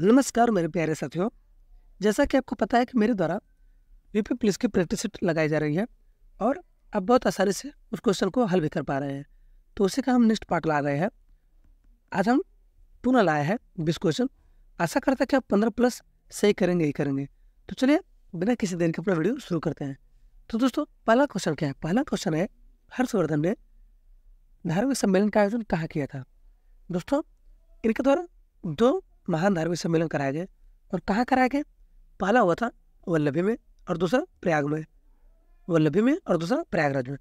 नमस्कार मेरे प्यारे साथियों जैसा कि आपको पता है कि मेरे द्वारा यूपी पुलिस की प्रैक्टिस सीट लगाई जा रही है और अब बहुत आसानी से उस क्वेश्चन को हल भी कर पा रहे हैं तो उसी का हम नेक्स्ट पार्ट ला रहे हैं आज हम टूना लाए है बीस क्वेश्चन आशा करता है कि आप पंद्रह प्लस सही करेंगे ही करेंगे तो चलिए बिना किसी देर के अपना वीडियो शुरू करते हैं तो दोस्तों पहला क्वेश्चन क्या है पहला क्वेश्चन है हर्षवर्धन ने धार्मिक सम्मेलन का आयोजन कहाँ किया था दोस्तों इनके द्वारा दो महान धार्मिक सम्मेलन कराए गए और कहाँ कराए गए पहला हुआ था वल्लभी में और दूसरा प्रयाग में वल्लभी में और दूसरा प्रयागराज में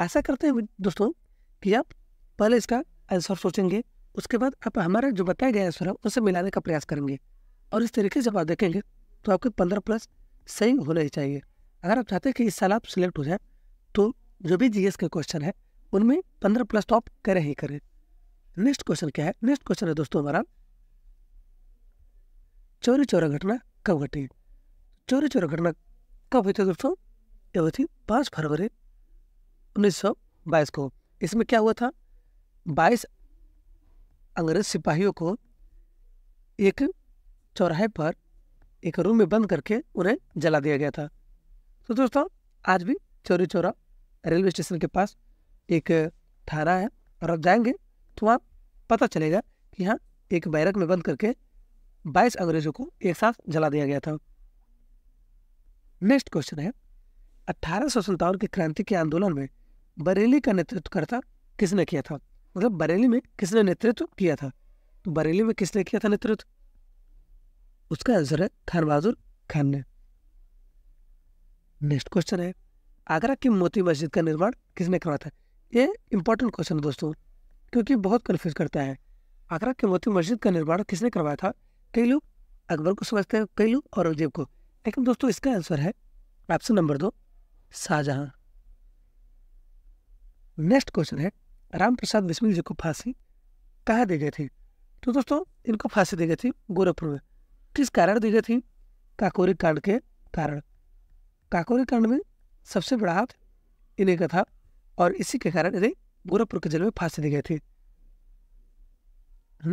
ऐसा करते हैं दोस्तों कि आप पहले इसका आंसर सोचेंगे उसके बाद आप हमारा जो बताया गया आंसर है उसे मिलाने का प्रयास करेंगे और इस तरीके से जब आप देखेंगे तो आपके पंद्रह प्लस सही होना ही चाहिए अगर आप चाहते हैं कि इस साल आप सिलेक्ट हो जाए तो जो भी जीएस के क्वेश्चन है उनमें पंद्रह प्लस टॉप तो करें ही करें नेक्स्ट क्वेश्चन क्या है नेक्स्ट क्वेश्चन है दोस्तों हमारा चोरी चौरा घटना कब घटी चोरी चोरा घटना कब हुई थी दोस्तों ये हुई थी पाँच फरवरी उन्नीस सौ बाईस को इसमें क्या हुआ था बाईस अंग्रेज सिपाहियों को एक चौराहे पर एक रूम में बंद करके उन्हें जला दिया गया था तो दोस्तों आज भी चोरी चौरा रेलवे स्टेशन के पास एक थाना है और आप जाएंगे तो वहाँ पता चलेगा कि हाँ एक बैरक में बंद करके बाईस अंग्रेजों को एक साथ जला दिया गया था नेक्स्ट क्वेश्चन है अठारह सौ सत्तावन की क्रांति के आंदोलन में बरेली का नेतृत्व करता किसने किया था मतलब बरेली में किसने नेतृत्व किया था तो बरेली में किसने किया था नेतृत्व उसका आंसर है खान बहादुर खान ने नेक्स्ट क्वेश्चन है आगरा की मोती मस्जिद का निर्माण किसने करवाया था ये इंपॉर्टेंट क्वेश्चन है दोस्तों क्योंकि बहुत कन्फ्यूज करता है आगरा की मोती मस्जिद का निर्माण किसने करवाया था कई लोग अकबर को समझते हैं कई लोग औरंगजेब को लेकिन दोस्तों इसका आंसर है ऑप्शन नंबर दो शाहजहां नेक्स्ट क्वेश्चन है राम प्रसाद बिस्मिल जी को फांसी कहाँ दी गई थी तो दोस्तों इनको फांसी दी गई थी गोरखपुर में किस कारण दी गई थी काकोरी कांड के कारण काकोरी कांड में सबसे बड़ा हाथ इन्हीं का था और इसी के कारण इन्हें गोरखपुर के जेल में फांसी दी गई थी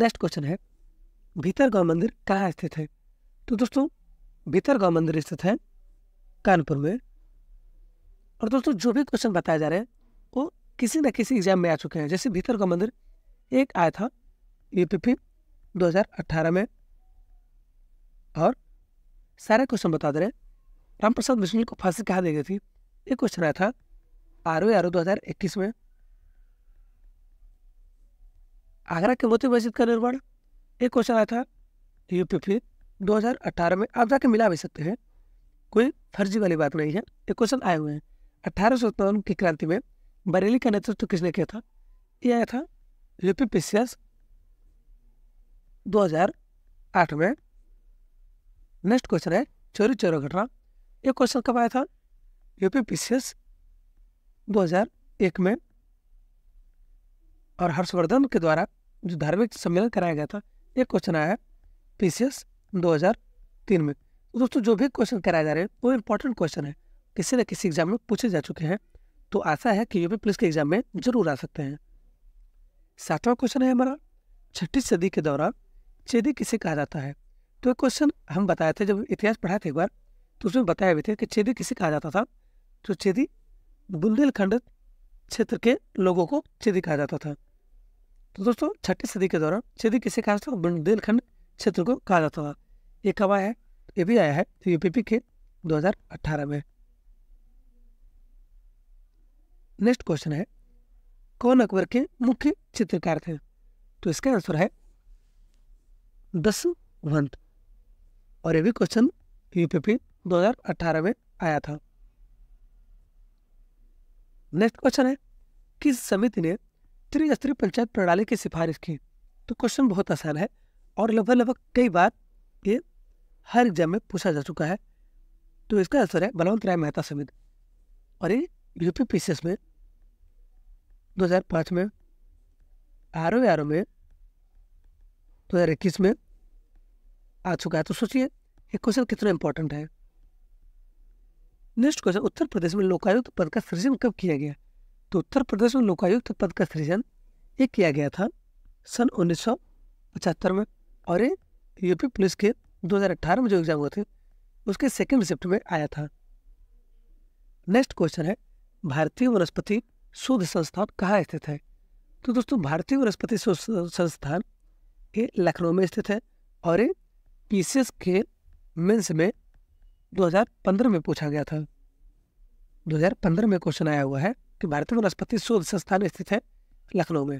नेक्स्ट क्वेश्चन है भीतरगांव मंदिर कहाँ स्थित है तो दोस्तों भीतरगांव मंदिर स्थित है कानपुर में और दोस्तों जो भी क्वेश्चन बताए जा रहे हैं वो किसी न किसी एग्जाम में आ चुके हैं जैसे भीतरगांव मंदिर एक आया था यूपीपी अट्ठारह में और सारे क्वेश्चन बता दे रहे राम प्रसाद मिश्र को फांसी कहाँ दी गई थी एक क्वेश्चन आया था आर ओ आर ओ दो में आगरा के मोती मस्जिद का निर्माण एक क्वेश्चन आया था दो फिर अठारह में आप जाके मिला भी सकते हैं कोई फर्जी वाली बात नहीं है एक क्वेश्चन आए हुए हैं अठारह सौ की क्रांति में बरेली का नेतृत्व तो किसने किया था ये आया था यूपी पी सी एस दो हजार आठ में नेक्स्ट क्वेश्चन है चोरी चोर घटना ये क्वेश्चन कब आया था यूपी पी सी एस दो हजार एक में और हर्षवर्धन के द्वारा जो धार्मिक सम्मेलन कराया गया था ये क्वेश्चन आया पी सी एस दो हज़ार तीन में तो दोस्तों जो भी क्वेश्चन कराए जा रहे हैं वो इंपॉर्टेंट क्वेश्चन है किसी न किसी एग्जाम में पूछे जा चुके हैं तो आशा है कि यूपी पुलिस के एग्जाम में जरूर आ सकते हैं सातवां क्वेश्चन है हमारा छठी सदी के दौरान चेदी किसे कहा जाता है तो एक क्वेश्चन हम बताए थे जब इतिहास पढ़ाए थे एक बार तो उसमें बताया भी थे कि चेदी किसे कहा जाता था तो चेदी बुंदेलखंड क्षेत्र के लोगों को चेदी कहा जाता था तो दोस्तों छठी सदी के दौरान यदि किसी कहा जाता बुंदेलखंड क्षेत्र को कहा जाता था ये कब आया है ये भी आया है तो यूपीपी के 2018 में नेक्स्ट क्वेश्चन है कौन अकबर के मुख्य चित्रकार थे तो इसका आंसर है दसवंत और ये भी क्वेश्चन यूपीपी 2018 में आया था नेक्स्ट क्वेश्चन है किस समिति ने त्रिस्तरीय पंचायत प्रणाली की सिफारिश की तो क्वेश्चन बहुत आसान है और लगभग लगभग कई बार ये हर एग्जाम में पूछा जा चुका है तो इसका आंसर है बलवंत राय मेहता समिति और ये यूपी पी में पाँच में आर ओ आर में इक्कीस में आ चुका है तो सोचिए ये क्वेश्चन कितना इंपॉर्टेंट है नेक्स्ट क्वेश्चन उत्तर प्रदेश में लोकायुक्त पद का सृजन कब किया गया तो उत्तर प्रदेश में लोकायुक्त पद का सृजन ये किया गया था सन उन्नीस में और ये यूपी पुलिस के 2018 में जो एग्जाम हुए थे उसके सेकेंड शिफ्ट में आया था नेक्स्ट क्वेश्चन है भारतीय वनस्पति शोध संस्थान कहाँ स्थित है तो दोस्तों भारतीय वनस्पति शोध संस्थान ये लखनऊ में स्थित है और ये पीसीएस के मेंस में 2015 में पूछा गया था 2015 में क्वेश्चन आया हुआ है कि भारतीय वनस्पति शोध संस्थान स्थित है लखनऊ में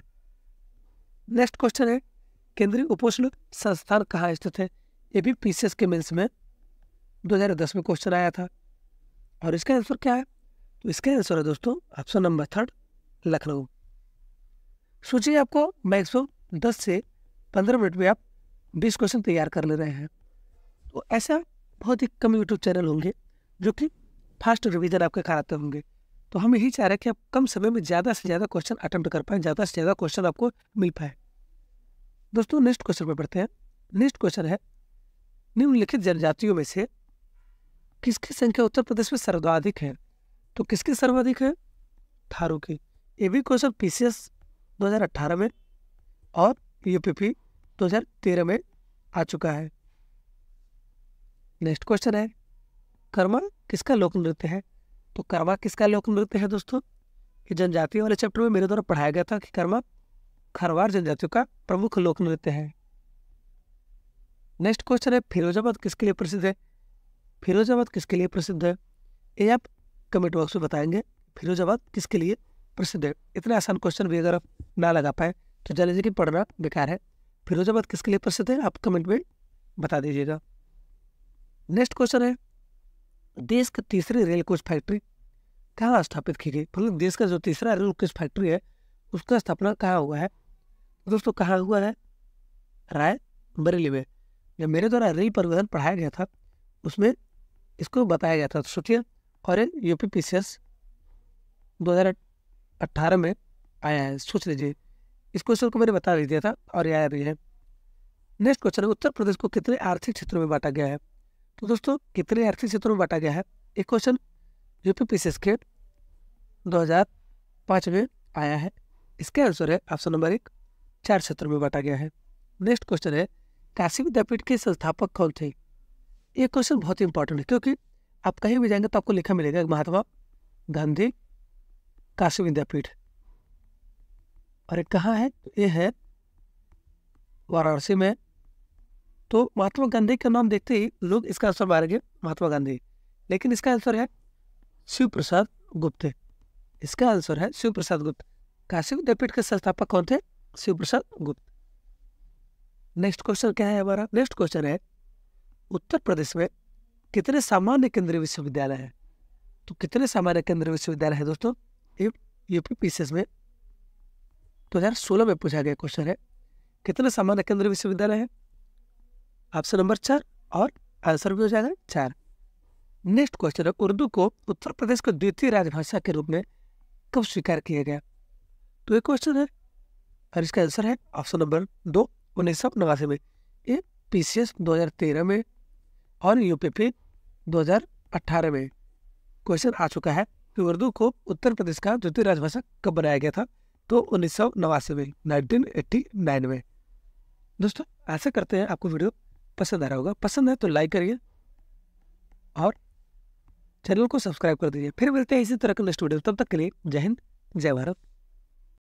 नेक्स्ट क्वेश्चन है केंद्रीय उपोषण संस्थान कहाँ स्थित है ये भी एस के मिल्स में 2010 में क्वेश्चन आया था और इसका आंसर क्या है तो इसका आंसर है दोस्तों ऑप्शन नंबर थर्ड लखनऊ सोचिए आपको मैक्सिमम दस से पंद्रह मिनट में आप बीस क्वेश्चन तैयार कर ले रहे हैं तो ऐसा बहुत ही कम यूट्यूब चैनल होंगे जो कि फास्ट रिवीजन आपके कराते होंगे तो हम यही चाह रहे हैं कि आप कम समय में ज़्यादा से ज़्यादा क्वेश्चन अटैम्प्ट कर पाएँ ज़्यादा से ज़्यादा क्वेश्चन आपको मिल पाए दोस्तों नेक्स्ट क्वेश्चन पर पढ़ते हैं नेक्स्ट क्वेश्चन है निम्नलिखित जनजातियों में से किसकी संख्या उत्तर प्रदेश में सर्वाधिक है तो किसकी सर्वाधिक है थारू की ये भी क्वेश्चन पी सी दो हज़ार में और यू पी दो हज़ार तेरह में आ चुका है नेक्स्ट क्वेश्चन है कर्मा किसका लोक नृत्य है तो कर्मा किसका लोक नृत्य है दोस्तों ये जनजाति वाले चैप्टर में मेरे द्वारा पढ़ाया गया था कि कर्मा खरवार जनजातियों का प्रमुख लोक नृत्य है नेक्स्ट क्वेश्चन है फिरोजाबाद किसके लिए प्रसिद्ध है फिरोजाबाद किसके लिए प्रसिद्ध है ये आप कमेंट बॉक्स में बताएंगे फिरोजाबाद किसके लिए प्रसिद्ध है इतना आसान क्वेश्चन भी अगर आप ना लगा पाए तो जान लीजिए कि पढ़ना बेकार है फिरोजाबाद किसके लिए प्रसिद्ध है आप कमेंट में बता दीजिएगा नेक्स्ट क्वेश्चन है देश का तीसरी रेल कोच फैक्ट्री कहाँ स्थापित की गई मतलब देश का जो तीसरा रेल कोच फैक्ट्री है उसका स्थापना कहाँ हुआ है दोस्तों कहाँ हुआ है राय बरेली में जब मेरे द्वारा रेल परिवहन पढ़ाया गया था उसमें इसको बताया गया था तो सोचिए और U P P C S दो हज़ार अट्ठारह में आया है सोच लीजिए इस क्वेश्चन को मैंने बता भी दिया था और यह आया भी है नेक्स्ट क्वेश्चन है उत्तर प्रदेश को कितने आर्थिक क्षेत्रों में बांटा गया है तो दोस्तों कितने आर्थिक क्षेत्रों में बांटा गया है एक क्वेश्चन यूपी पी के दो हज़ार पाँच में आया है इसका आंसर है ऑप्शन नंबर एक चार क्षेत्रों में बांटा गया है नेक्स्ट क्वेश्चन है काशी विद्यापीठ के संस्थापक कौन थे ये क्वेश्चन बहुत ही इंपॉर्टेंट है क्योंकि आप कहीं भी जाएंगे तो आपको लिखा मिलेगा महात्मा गांधी काशी विद्यापीठ और कहाँ है ये है वाराणसी में तो महात्मा गांधी का नाम देखते ही लोग इसका आंसर मारेंगे महात्मा गांधी लेकिन इसका आंसर है शिव प्रसाद गुप्त इसका आंसर है शिव प्रसाद गुप्त काशी विद्यापीठ के संस्थापक कौन थे शिव प्रसाद गुप्त नेक्स्ट क्वेश्चन क्या है हमारा नेक्स्ट क्वेश्चन है उत्तर प्रदेश में कितने सामान्य केंद्रीय विश्वविद्यालय हैं तो कितने सामान्य केंद्रीय विश्वविद्यालय है दोस्तों यूपी पीसीएस में दो हजार सोलह में पूछा गया क्वेश्चन है कितने सामान्य केंद्रीय विश्वविद्यालय है ऑप्शन नंबर चार और आंसर भी हो जाएगा चार नेक्स्ट क्वेश्चन है उर्दू को उत्तर प्रदेश को द्वितीय राजभाषा के रूप में कब स्वीकार किया गया तो ये क्वेश्चन है और इसका आंसर है ऑप्शन नंबर दो उन्नीस सौ नवासी में ये पी सी एस दो हज़ार तेरह में और यू पी पी दो हज़ार अट्ठारह में क्वेश्चन आ चुका है कि उर्दू को उत्तर प्रदेश का द्वितीय राजभाषा कब बनाया गया था तो उन्नीस सौ नवासी में नाइनटीन एट्टी नाइन में दोस्तों ऐसा करते हैं आपको वीडियो पसंद आ रहा होगा पसंद है तो लाइक करिए और चैनल को सब्सक्राइब कर दीजिए फिर मिलते हैं इसी तरह के नेक्स्ट वीडियो तब तक के लिए जय हिंद जय भारत